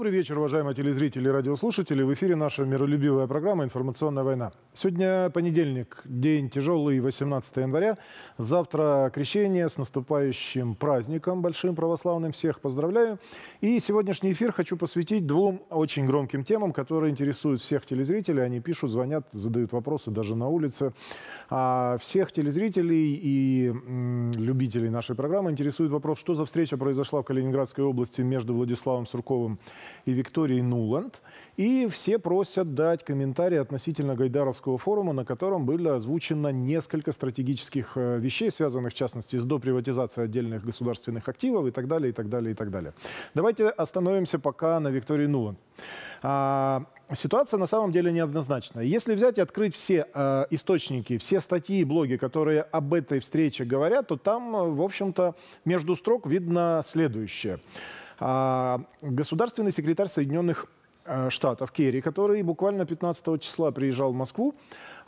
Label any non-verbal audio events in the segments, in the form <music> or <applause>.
Добрый вечер, уважаемые телезрители и радиослушатели. В эфире наша миролюбивая программа «Информационная война». Сегодня понедельник, день тяжелый, 18 января. Завтра крещение с наступающим праздником большим православным. Всех поздравляю. И сегодняшний эфир хочу посвятить двум очень громким темам, которые интересуют всех телезрителей. Они пишут, звонят, задают вопросы даже на улице. А всех телезрителей и любителей нашей программы интересует вопрос, что за встреча произошла в Калининградской области между Владиславом Сурковым и Викторией Нуланд. И все просят дать комментарии относительно Гайдаровского форума, на котором было озвучено несколько стратегических э, вещей, связанных в частности с доприватизацией отдельных государственных активов и так далее, и так далее, и так далее. Давайте остановимся пока на Виктории Нуланд. А, ситуация на самом деле неоднозначная. Если взять и открыть все а, источники, все статьи и блоги, которые об этой встрече говорят, то там, э, в общем-то, между строк видно следующее. А, государственный секретарь Соединенных э, Штатов Керри, который буквально 15 числа приезжал в Москву,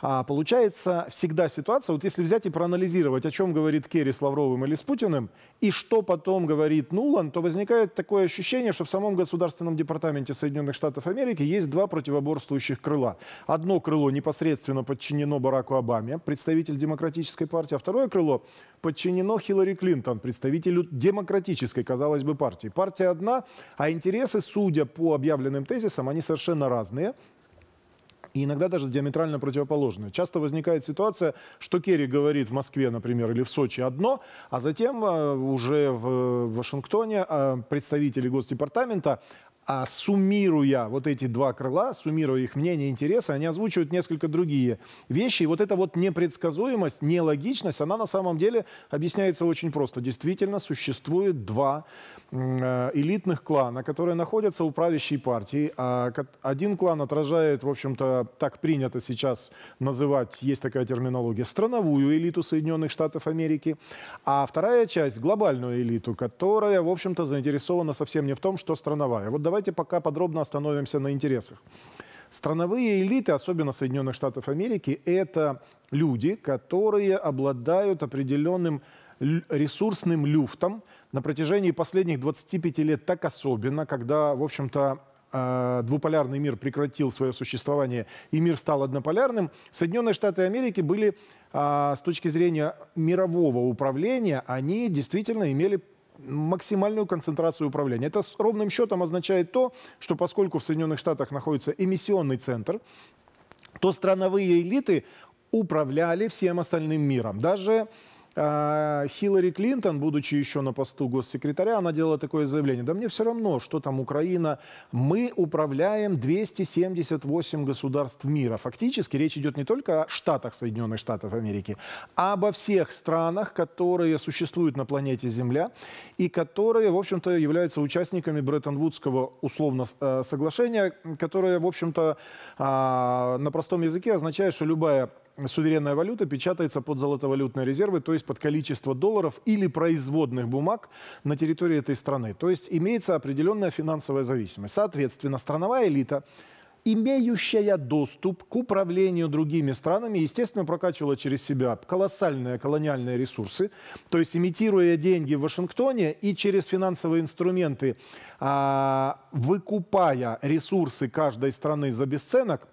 а получается всегда ситуация, вот если взять и проанализировать, о чем говорит Керри с Лавровым или с Путиным, и что потом говорит Нулан, то возникает такое ощущение, что в самом Государственном департаменте Соединенных Штатов Америки есть два противоборствующих крыла. Одно крыло непосредственно подчинено Бараку Обаме, представитель демократической партии, а второе крыло подчинено Хиллари Клинтон, представителю демократической, казалось бы, партии. Партия одна, а интересы, судя по объявленным тезисам, они совершенно разные и иногда даже диаметрально противоположные. Часто возникает ситуация, что Керри говорит в Москве, например, или в Сочи одно, а затем э, уже в Вашингтоне э, представители Госдепартамента а суммируя вот эти два крыла, суммируя их мнения и интересы, они озвучивают несколько другие вещи. И вот эта вот непредсказуемость, нелогичность, она на самом деле объясняется очень просто. Действительно, существует два э, элитных клана, которые находятся у правящей партии. А один клан отражает, в общем-то, так принято сейчас называть, есть такая терминология, страновую элиту Соединенных Штатов Америки, а вторая часть – глобальную элиту, которая, в общем-то, заинтересована совсем не в том, что страновая. Вот давайте пока подробно остановимся на интересах. Страновые элиты, особенно Соединенных Штатов Америки, это люди, которые обладают определенным ресурсным люфтом на протяжении последних 25 лет так особенно, когда, в общем-то, э, двуполярный мир прекратил свое существование и мир стал однополярным, Соединенные Штаты Америки были а, с точки зрения мирового управления, они действительно имели максимальную концентрацию управления. Это с ровным счетом означает то, что поскольку в Соединенных Штатах находится эмиссионный центр, то страновые элиты управляли всем остальным миром. Даже а, Хиллари Клинтон, будучи еще на посту госсекретаря, она делала такое заявление. Да мне все равно, что там Украина. Мы управляем 278 государств мира. Фактически речь идет не только о штатах Соединенных Штатов Америки, а обо всех странах, которые существуют на планете Земля и которые, в общем-то, являются участниками Бреттон-Вудского условно э, соглашения, которое, в общем-то, а, на простом языке означает, что любая суверенная валюта печатается под золотовалютные резервы, то есть под количество долларов или производных бумаг на территории этой страны. То есть имеется определенная финансовая зависимость. Соответственно, страновая элита имеющая доступ к управлению другими странами, естественно, прокачивала через себя колоссальные колониальные ресурсы, то есть имитируя деньги в Вашингтоне и через финансовые инструменты, а, выкупая ресурсы каждой страны за бесценок,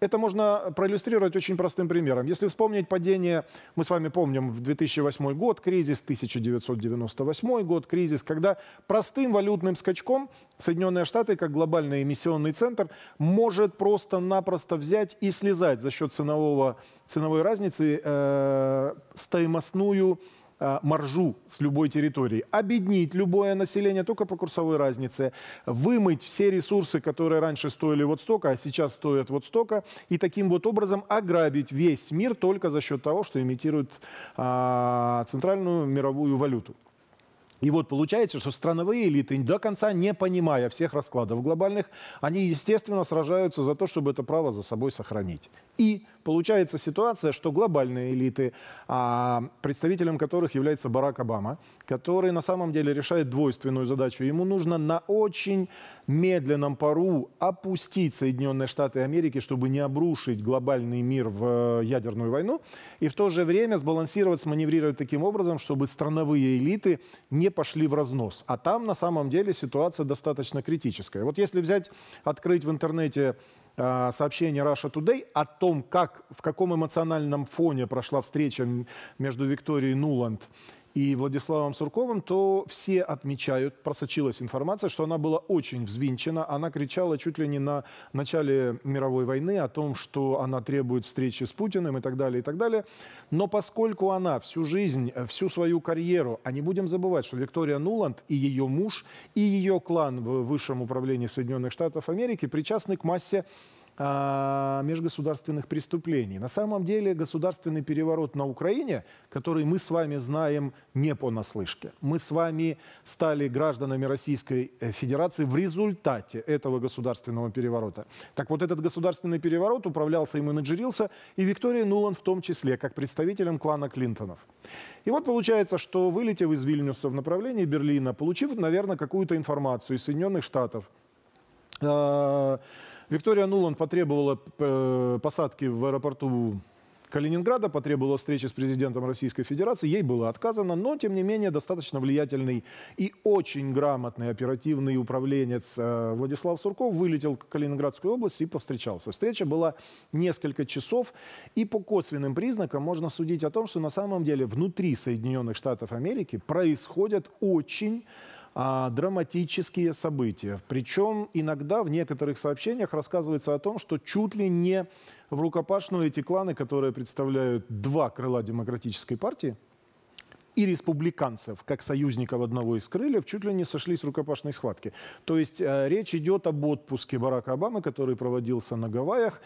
это можно проиллюстрировать очень простым примером. Если вспомнить падение, мы с вами помним в 2008 год, кризис 1998 год, кризис, когда простым валютным скачком Соединенные Штаты, как глобальный эмиссионный центр, может просто-напросто взять и слезать за счет ценового, ценовой разницы э, стоимостную Э, маржу с любой территории, обеднить любое население только по курсовой разнице, вымыть все ресурсы, которые раньше стоили вот столько, а сейчас стоят вот столько, и таким вот образом ограбить весь мир только за счет того, что имитирует а, центральную мировую валюту. И вот получается, что страновые элиты, до конца не понимая всех раскладов глобальных, они, естественно, сражаются за то, чтобы это право за собой сохранить. И Получается ситуация, что глобальные элиты, а, представителем которых является Барак Обама, который на самом деле решает двойственную задачу. Ему нужно на очень медленном пару опустить Соединенные Штаты Америки, чтобы не обрушить глобальный мир в э, ядерную войну, и в то же время сбалансировать, сманеврировать таким образом, чтобы страновые элиты не пошли в разнос. А там на самом деле ситуация достаточно критическая. Вот если взять, открыть в интернете а, сообщение Russia Today о том, как, в каком эмоциональном фоне прошла встреча между Викторией Нуланд и Владиславом Сурковым, то все отмечают, просочилась информация, что она была очень взвинчена. Она кричала чуть ли не на начале мировой войны о том, что она требует встречи с Путиным и так далее, и так далее. Но поскольку она всю жизнь, всю свою карьеру, а не будем забывать, что Виктория Нуланд и ее муж, и ее клан в высшем управлении Соединенных Штатов Америки причастны к массе а, межгосударственных преступлений. На самом деле государственный переворот на Украине, который мы с вами знаем не понаслышке, мы с вами стали гражданами Российской э, Федерации в результате этого государственного переворота. Так вот, этот государственный переворот управлялся и менеджерился, и Виктория Нулан в том числе, как представителем клана Клинтонов. И вот получается, что вылетев из Вильнюса в направлении Берлина, получив, наверное, какую-то информацию из Соединенных Штатов, э Виктория Нулан потребовала э, посадки в аэропорту Калининграда, потребовала встречи с президентом Российской Федерации. Ей было отказано, но, тем не менее, достаточно влиятельный и очень грамотный оперативный управленец э, Владислав Сурков вылетел в Калининградскую область и повстречался. Встреча была несколько часов, и по косвенным признакам можно судить о том, что на самом деле внутри Соединенных Штатов Америки происходят очень а, драматические события. Причем иногда в некоторых сообщениях рассказывается о том, что чуть ли не в рукопашную эти кланы, которые представляют два крыла демократической партии, и республиканцев, как союзников одного из крыльев, чуть ли не сошлись в рукопашной схватке. То есть э, речь идет об отпуске Барака Обамы, который проводился на Гавайях,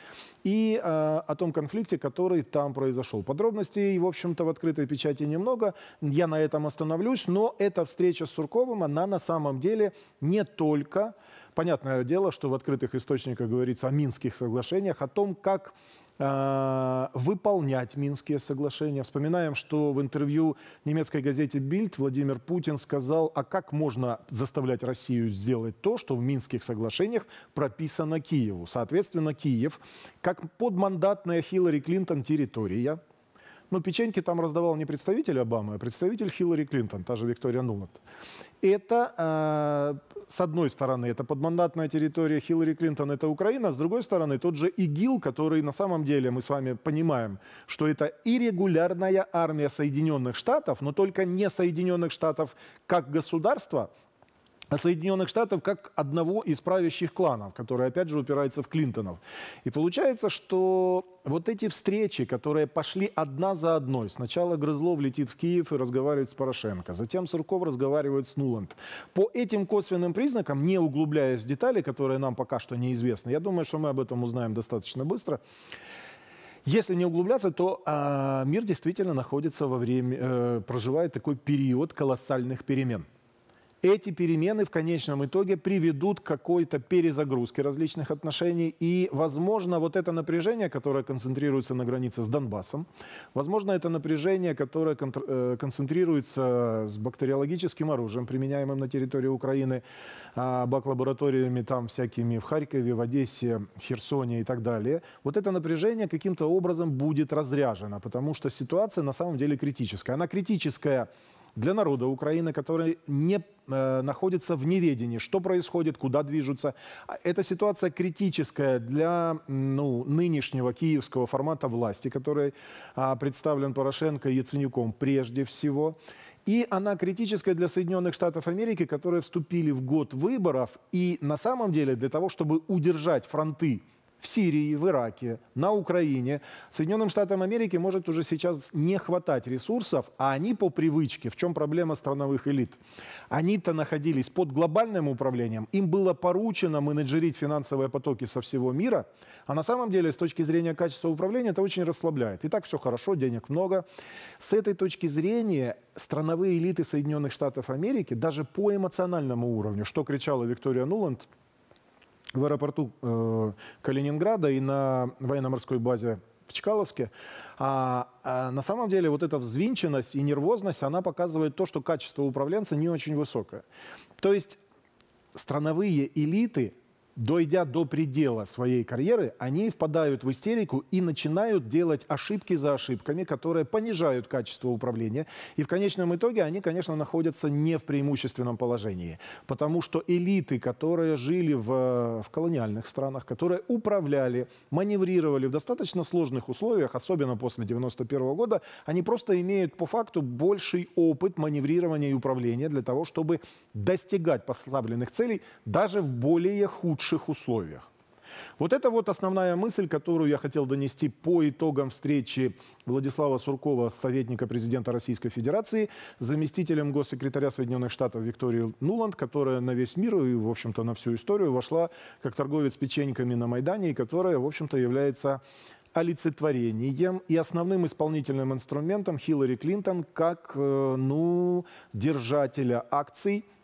и э, о том конфликте, который там произошел. Подробностей, в общем-то, в открытой печати немного. Я на этом остановлюсь, но эта встреча с Сурковым, она на самом деле не только... Понятное дело, что в открытых источниках говорится о Минских соглашениях, о том, как а, выполнять Минские соглашения. Вспоминаем, что в интервью немецкой газете Bild Владимир Путин сказал, а как можно заставлять Россию сделать то, что в Минских соглашениях прописано Киеву. Соответственно, Киев, как подмандатная Хиллари Клинтон территория, но ну, печеньки там раздавал не представитель Обамы, а представитель Хиллари Клинтон, та же Виктория Нуланд. Это, э, с одной стороны, это подмандатная территория Хиллари Клинтон, это Украина, с другой стороны, тот же ИГИЛ, который на самом деле мы с вами понимаем, что это и регулярная армия Соединенных Штатов, но только не Соединенных Штатов как государства, Соединенных Штатов как одного из правящих кланов, который, опять же, упирается в Клинтонов. И получается, что вот эти встречи, которые пошли одна за одной. Сначала Грызлов летит в Киев и разговаривает с Порошенко, затем Сурков разговаривает с Нуланд. По этим косвенным признакам, не углубляясь в детали, которые нам пока что неизвестны, я думаю, что мы об этом узнаем достаточно быстро, если не углубляться, то э, мир действительно находится во время, э, проживает такой период колоссальных перемен эти перемены в конечном итоге приведут к какой-то перезагрузке различных отношений. И, возможно, вот это напряжение, которое концентрируется на границе с Донбассом, возможно, это напряжение, которое э, концентрируется с бактериологическим оружием, применяемым на территории Украины, а, бак-лабораториями там всякими в Харькове, в Одессе, Херсоне и так далее. Вот это напряжение каким-то образом будет разряжено, потому что ситуация на самом деле критическая. Она критическая для народа Украины, который не э, находится в неведении, что происходит, куда движутся. А эта ситуация критическая для ну, нынешнего киевского формата власти, который э, представлен Порошенко и Яценюком прежде всего. И она критическая для Соединенных Штатов Америки, которые вступили в год выборов и на самом деле для того, чтобы удержать фронты в Сирии, в Ираке, на Украине, Соединенным Штатам Америки может уже сейчас не хватать ресурсов, а они по привычке, в чем проблема страновых элит, они-то находились под глобальным управлением, им было поручено менеджерить финансовые потоки со всего мира, а на самом деле с точки зрения качества управления это очень расслабляет. И так все хорошо, денег много. С этой точки зрения страновые элиты Соединенных Штатов Америки даже по эмоциональному уровню, что кричала Виктория Нуланд, в аэропорту э, Калининграда и на военно-морской базе в Чкаловске. А, а на самом деле вот эта взвинченность и нервозность, она показывает то, что качество управленца не очень высокое. То есть страновые элиты дойдя до предела своей карьеры, они впадают в истерику и начинают делать ошибки за ошибками, которые понижают качество управления. И в конечном итоге они, конечно, находятся не в преимущественном положении. Потому что элиты, которые жили в, в колониальных странах, которые управляли, маневрировали в достаточно сложных условиях, особенно после 1991 года, они просто имеют по факту больший опыт маневрирования и управления для того, чтобы достигать поставленных целей даже в более худших лучших условиях. Вот это вот основная мысль, которую я хотел донести по итогам встречи Владислава Суркова с советника президента Российской Федерации, заместителем госсекретаря Соединенных Штатов Виктории Нуланд, которая на весь мир и, в общем-то, на всю историю вошла как торговец печеньками на Майдане, и которая, в общем-то, является олицетворением и основным исполнительным инструментом Хиллари Клинтон как э, ну, держателя акций –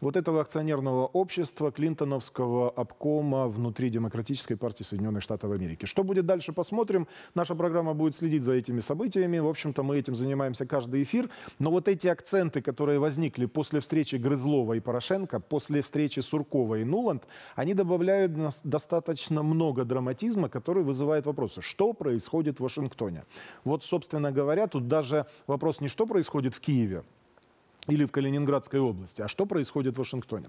вот этого акционерного общества Клинтоновского обкома внутри Демократической партии Соединенных Штатов Америки. Что будет дальше, посмотрим. Наша программа будет следить за этими событиями. В общем-то, мы этим занимаемся каждый эфир. Но вот эти акценты, которые возникли после встречи Грызлова и Порошенко, после встречи Суркова и Нуланд, они добавляют достаточно много драматизма, который вызывает вопросы. Что происходит в Вашингтоне? Вот, собственно говоря, тут даже вопрос не что происходит в Киеве, или в Калининградской области. А что происходит в Вашингтоне?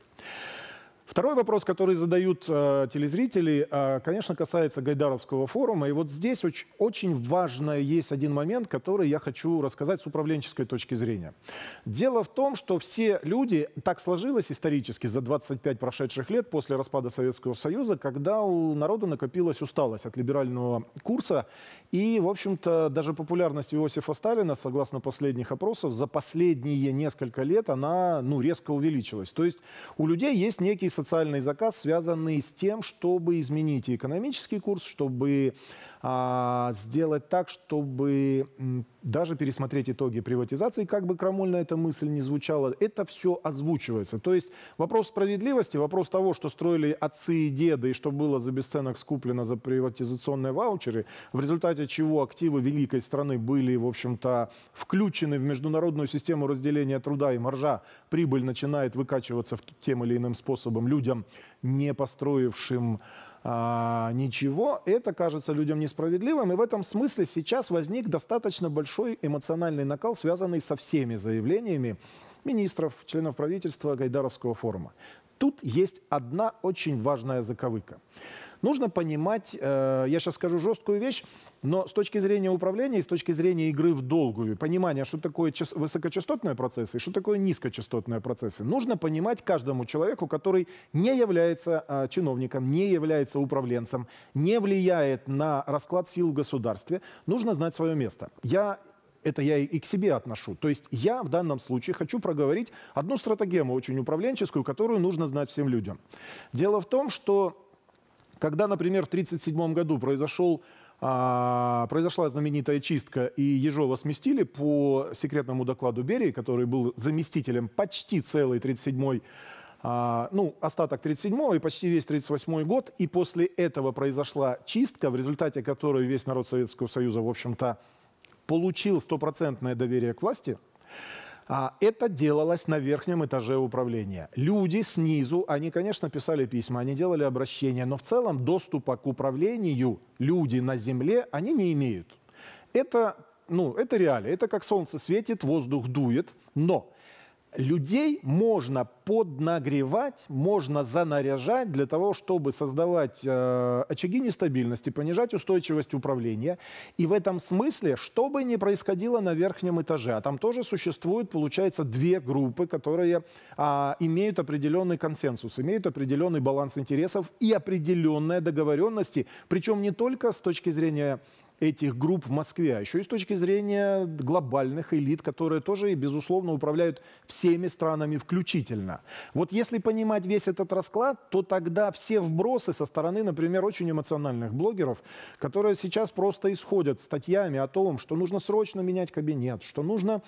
Второй вопрос, который задают э, телезрители, э, конечно, касается Гайдаровского форума. И вот здесь очень, очень важно есть один момент, который я хочу рассказать с управленческой точки зрения. Дело в том, что все люди, так сложилось исторически за 25 прошедших лет после распада Советского Союза, когда у народа накопилась усталость от либерального курса. И, в общем-то, даже популярность Иосифа Сталина, согласно последних опросов, за последние несколько лет она ну, резко увеличилась. То есть у людей есть некий социальный заказ, связанный с тем, чтобы изменить экономический курс, чтобы а, сделать так, чтобы даже пересмотреть итоги приватизации, как бы крамольно эта мысль не звучала, это все озвучивается. То есть вопрос справедливости, вопрос того, что строили отцы и деды, и что было за бесценок скуплено за приватизационные ваучеры, в результате чего активы великой страны были, в общем-то, включены в международную систему разделения труда и маржа, прибыль начинает выкачиваться тем или иным способом людям, не построившим а, ничего, это кажется людям несправедливым. И в этом смысле сейчас возник достаточно большой эмоциональный накал, связанный со всеми заявлениями министров, членов правительства Гайдаровского форума. Тут есть одна очень важная заковыка. Нужно понимать, э, я сейчас скажу жесткую вещь, но с точки зрения управления и с точки зрения игры в долгую, понимание, что такое высокочастотные процессы и что такое низкочастотные процессы, нужно понимать каждому человеку, который не является э, чиновником, не является управленцем, не влияет на расклад сил в государстве, нужно знать свое место. Я это я и к себе отношу. То есть я в данном случае хочу проговорить одну стратегему очень управленческую, которую нужно знать всем людям. Дело в том, что когда, например, в 1937 году произошел а, произошла знаменитая чистка, и Ежова сместили по секретному докладу Берии, который был заместителем почти целый 37-й, а, ну, остаток 37-го и почти весь 38-й год. И после этого произошла чистка, в результате которой весь народ Советского Союза, в общем-то, получил стопроцентное доверие к власти, а, это делалось на верхнем этаже управления. Люди снизу, они, конечно, писали письма, они делали обращения, но в целом доступа к управлению люди на земле, они не имеют. Это, ну, это реально, это как солнце светит, воздух дует, но людей можно поднагревать, можно занаряжать для того, чтобы создавать э, очаги нестабильности, понижать устойчивость управления. И в этом смысле, что бы ни происходило на верхнем этаже, а там тоже существуют, получается, две группы, которые э, имеют определенный консенсус, имеют определенный баланс интересов и определенные договоренности, причем не только с точки зрения этих групп в Москве, а еще и с точки зрения глобальных элит, которые тоже, безусловно, управляют всеми странами включительно. Вот если понимать весь этот расклад, то тогда все вбросы со стороны, например, очень эмоциональных блогеров, которые сейчас просто исходят статьями о том, что нужно срочно менять кабинет, что нужно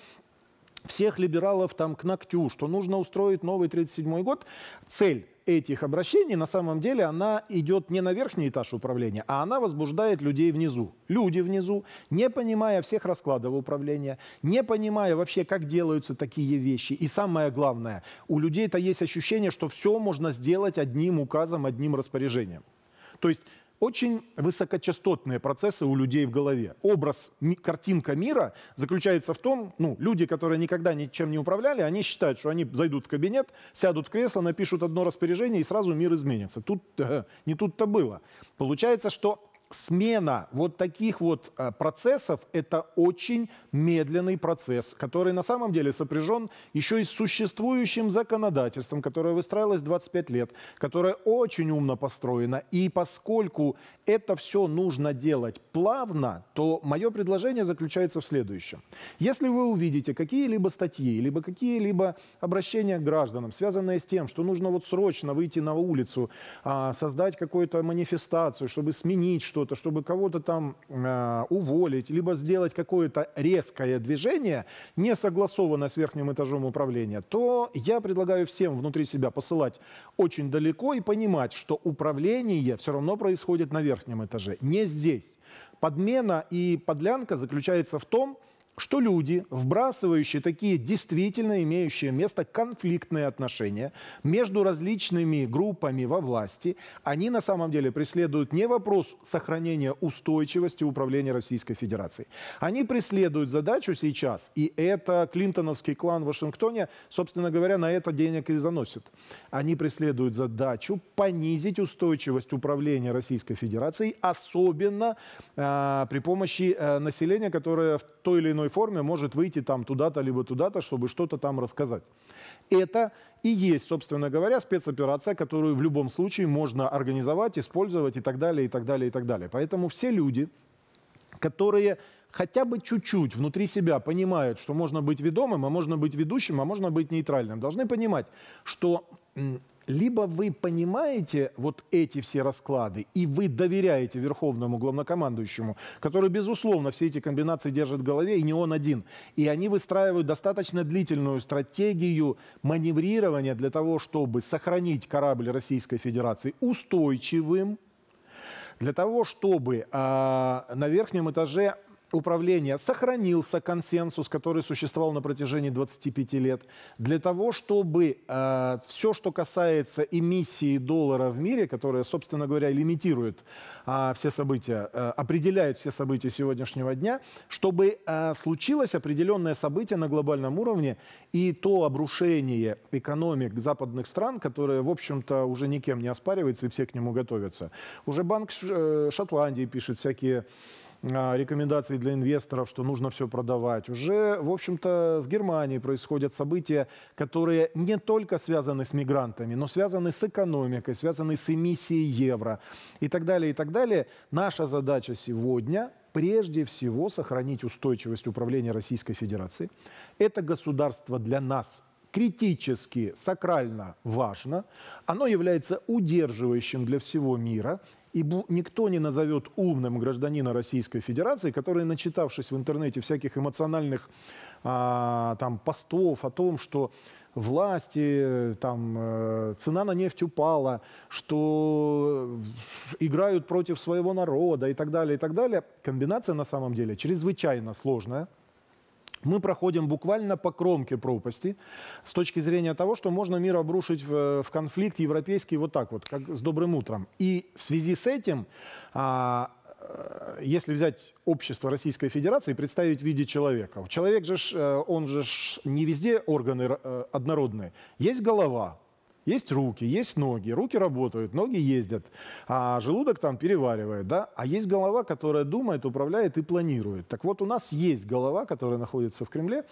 всех либералов там к ногтю, что нужно устроить новый 37-й год. Цель этих обращений, на самом деле, она идет не на верхний этаж управления, а она возбуждает людей внизу. Люди внизу, не понимая всех раскладов управления, не понимая вообще, как делаются такие вещи. И самое главное, у людей-то есть ощущение, что все можно сделать одним указом, одним распоряжением. То есть очень высокочастотные процессы у людей в голове. Образ, картинка мира заключается в том, ну, люди, которые никогда ничем не управляли, они считают, что они зайдут в кабинет, сядут в кресло, напишут одно распоряжение, и сразу мир изменится. Тут э, <laughs> не тут-то было. Получается, что смена вот таких вот э, процессов – это очень медленный процесс, который на самом деле сопряжен еще и с существующим законодательством, которое выстраивалось 25 лет, которое очень умно построено. И поскольку это все нужно делать плавно, то мое предложение заключается в следующем. Если вы увидите какие-либо статьи, либо какие-либо обращения к гражданам, связанные с тем, что нужно вот срочно выйти на улицу, а, создать какую-то манифестацию, чтобы сменить что что-то, чтобы кого-то там э, уволить, либо сделать какое-то резкое движение, не согласованное с верхним этажом управления, то я предлагаю всем внутри себя посылать очень далеко и понимать, что управление все равно происходит на верхнем этаже, не здесь. Подмена и подлянка заключается в том, что люди, вбрасывающие такие действительно имеющие место конфликтные отношения между различными группами во власти, они на самом деле преследуют не вопрос сохранения устойчивости управления Российской Федерацией. Они преследуют задачу сейчас, и это клинтоновский клан в Вашингтоне, собственно говоря, на это денег и заносит. Они преследуют задачу понизить устойчивость управления Российской Федерацией, особенно э, при помощи э, населения, которое в той или иной форме может выйти там туда-то, либо туда-то, чтобы что-то там рассказать. Это и есть, собственно говоря, спецоперация, которую в любом случае можно организовать, использовать и так далее, и так далее, и так далее. Поэтому все люди, которые хотя бы чуть-чуть внутри себя понимают, что можно быть ведомым, а можно быть ведущим, а можно быть нейтральным, должны понимать, что либо вы понимаете вот эти все расклады, и вы доверяете верховному главнокомандующему, который, безусловно, все эти комбинации держит в голове, и не он один. И они выстраивают достаточно длительную стратегию маневрирования для того, чтобы сохранить корабль Российской Федерации устойчивым, для того, чтобы э, на верхнем этаже управления сохранился консенсус, который существовал на протяжении 25 лет, для того, чтобы э, все, что касается эмиссии доллара в мире, которая, собственно говоря, лимитирует э, все события, э, определяет все события сегодняшнего дня, чтобы э, случилось определенное событие на глобальном уровне и то обрушение экономик западных стран, которое, в общем-то, уже никем не оспаривается и все к нему готовятся. Уже Банк э, Шотландии пишет всякие а, рекомендаций для инвесторов, что нужно все продавать. Уже, в общем-то, в Германии происходят события, которые не только связаны с мигрантами, но связаны с экономикой, связаны с эмиссией евро и так далее, и так далее. Наша задача сегодня прежде всего сохранить устойчивость управления Российской Федерации. Это государство для нас критически, сакрально важно. Оно является удерживающим для всего мира. И никто не назовет умным гражданина Российской Федерации, который, начитавшись в интернете всяких эмоциональных а, там, постов о том, что власти, там, э, цена на нефть упала, что играют против своего народа и так далее, и так далее. Комбинация на самом деле чрезвычайно сложная – мы проходим буквально по кромке пропасти с точки зрения того, что можно мир обрушить в, в конфликт европейский вот так вот, как с добрым утром. И в связи с этим, а, э, если взять общество Российской Федерации и представить в виде человека, человек же, э, он же не везде органы э, однородные, есть голова, есть руки, есть ноги, руки работают, ноги ездят, а желудок там переваривает, да? А есть голова, которая думает, управляет и планирует. Так вот, у нас есть голова, которая находится в Кремле,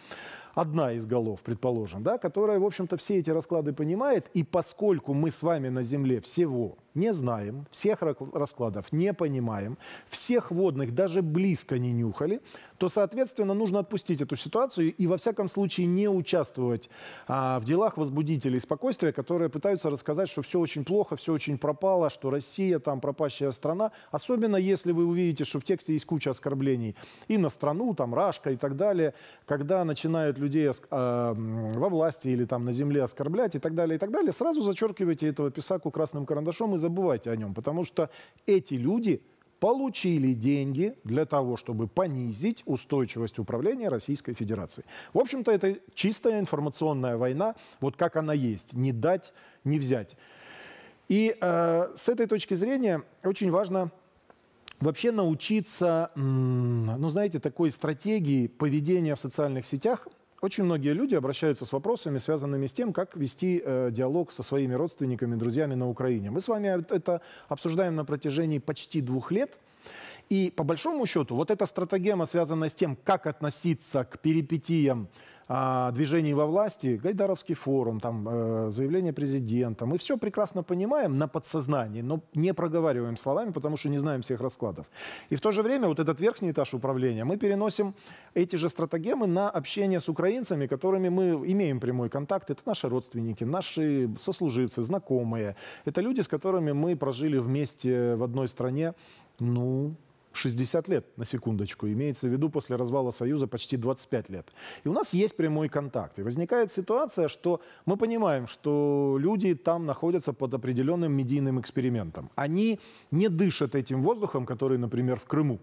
одна из голов, предположим, да, которая, в общем-то, все эти расклады понимает, и поскольку мы с вами на Земле всего не знаем, всех раскладов не понимаем, всех водных даже близко не нюхали, то, соответственно, нужно отпустить эту ситуацию и, во всяком случае, не участвовать а, в делах возбудителей спокойствия, которые пытаются рассказать, что все очень плохо, все очень пропало, что Россия там пропащая страна. Особенно, если вы увидите, что в тексте есть куча оскорблений и на страну, там, Рашка и так далее, когда начинают людей э, во власти или там на земле оскорблять и так далее, и так далее, сразу зачеркивайте этого писаку красным карандашом и забывайте о нем, потому что эти люди получили деньги для того, чтобы понизить устойчивость управления Российской Федерации. В общем-то, это чистая информационная война, вот как она есть, не дать, не взять. И э, с этой точки зрения очень важно вообще научиться, ну, знаете, такой стратегии поведения в социальных сетях, очень многие люди обращаются с вопросами, связанными с тем, как вести э, диалог со своими родственниками, друзьями на Украине. Мы с вами это обсуждаем на протяжении почти двух лет. И по большому счету, вот эта стратегема связана с тем, как относиться к перипетиям движений во власти, Гайдаровский форум, там, э, заявление президента. Мы все прекрасно понимаем на подсознании, но не проговариваем словами, потому что не знаем всех раскладов. И в то же время вот этот верхний этаж управления, мы переносим эти же стратегемы на общение с украинцами, которыми мы имеем прямой контакт. Это наши родственники, наши сослуживцы, знакомые. Это люди, с которыми мы прожили вместе в одной стране, ну, 60 лет, на секундочку. Имеется в виду после развала Союза почти 25 лет. И у нас есть прямой контакт. И возникает ситуация, что мы понимаем, что люди там находятся под определенным медийным экспериментом. Они не дышат этим воздухом, который, например, в Крыму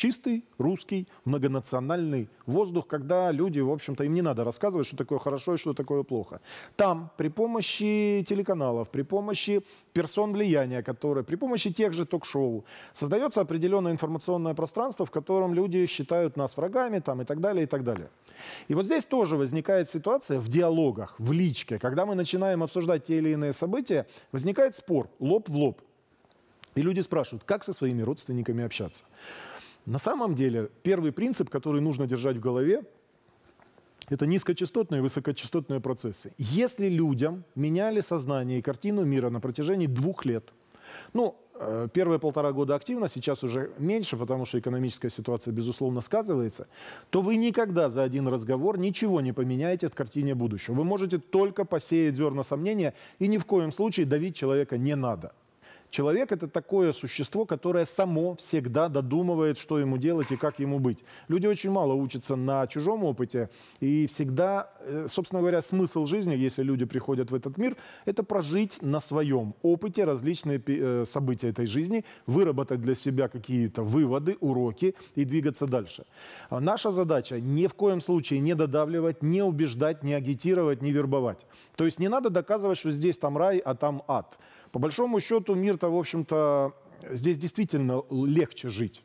чистый русский многонациональный воздух, когда люди, в общем-то, им не надо рассказывать, что такое хорошо и что такое плохо. Там при помощи телеканалов, при помощи персон влияния, которые, при помощи тех же ток-шоу, создается определенное информационное пространство, в котором люди считают нас врагами там, и так далее, и так далее. И вот здесь тоже возникает ситуация в диалогах, в личке, когда мы начинаем обсуждать те или иные события, возникает спор лоб в лоб. И люди спрашивают, как со своими родственниками общаться. На самом деле, первый принцип, который нужно держать в голове, это низкочастотные и высокочастотные процессы. Если людям меняли сознание и картину мира на протяжении двух лет, ну, э, первые полтора года активно, сейчас уже меньше, потому что экономическая ситуация, безусловно, сказывается, то вы никогда за один разговор ничего не поменяете в картине будущего. Вы можете только посеять зерна сомнения, и ни в коем случае давить человека не надо. Человек – это такое существо, которое само всегда додумывает, что ему делать и как ему быть. Люди очень мало учатся на чужом опыте, и всегда, э, собственно говоря, смысл жизни, если люди приходят в этот мир, это прожить на своем опыте различные э, события этой жизни, выработать для себя какие-то выводы, уроки и двигаться дальше. А наша задача – ни в коем случае не додавливать, не убеждать, не агитировать, не вербовать. То есть не надо доказывать, что здесь там рай, а там ад – по большому счету мир-то, в общем-то, здесь действительно легче жить.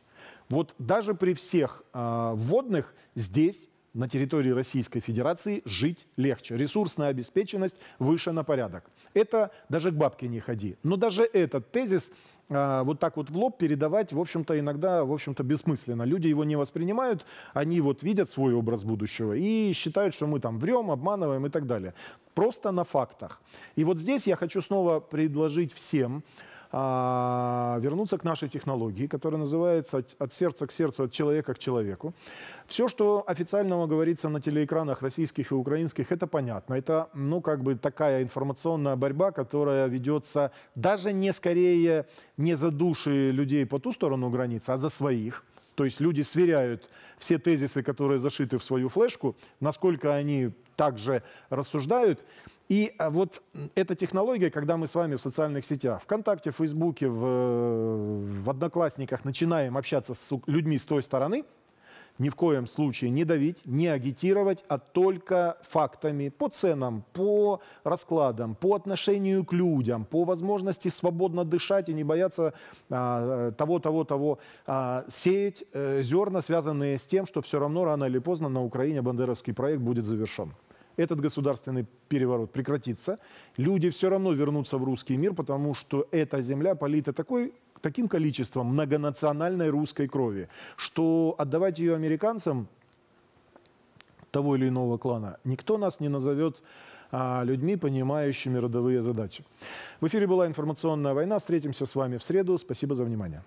Вот даже при всех э, вводных здесь на территории Российской Федерации жить легче. Ресурсная обеспеченность выше на порядок. Это даже к бабке не ходи. Но даже этот тезис а, вот так вот в лоб передавать, в общем-то, иногда, в общем-то, бессмысленно. Люди его не воспринимают, они вот видят свой образ будущего и считают, что мы там врем, обманываем и так далее. Просто на фактах. И вот здесь я хочу снова предложить всем а, вернуться к нашей технологии, которая называется от, от сердца к сердцу, от человека к человеку. Все, что официального говорится на телеэкранах российских и украинских, это понятно. Это, ну, как бы такая информационная борьба, которая ведется даже не скорее не за души людей по ту сторону границы, а за своих. То есть люди сверяют все тезисы, которые зашиты в свою флешку, насколько они также рассуждают. И а, вот эта технология, когда мы с вами в социальных сетях, ВКонтакте, в Фейсбуке, в, в Одноклассниках начинаем общаться с людьми с той стороны, ни в коем случае не давить, не агитировать, а только фактами по ценам, по раскладам, по отношению к людям, по возможности свободно дышать и не бояться а, того, того, того, а, сеять э, зерна, связанные с тем, что все равно рано или поздно на Украине бандеровский проект будет завершен этот государственный переворот прекратится, люди все равно вернутся в русский мир, потому что эта земля полита такой таким количеством многонациональной русской крови, что отдавать ее американцам того или иного клана никто нас не назовет а, людьми, понимающими родовые задачи. В эфире была информационная война. Встретимся с вами в среду. Спасибо за внимание.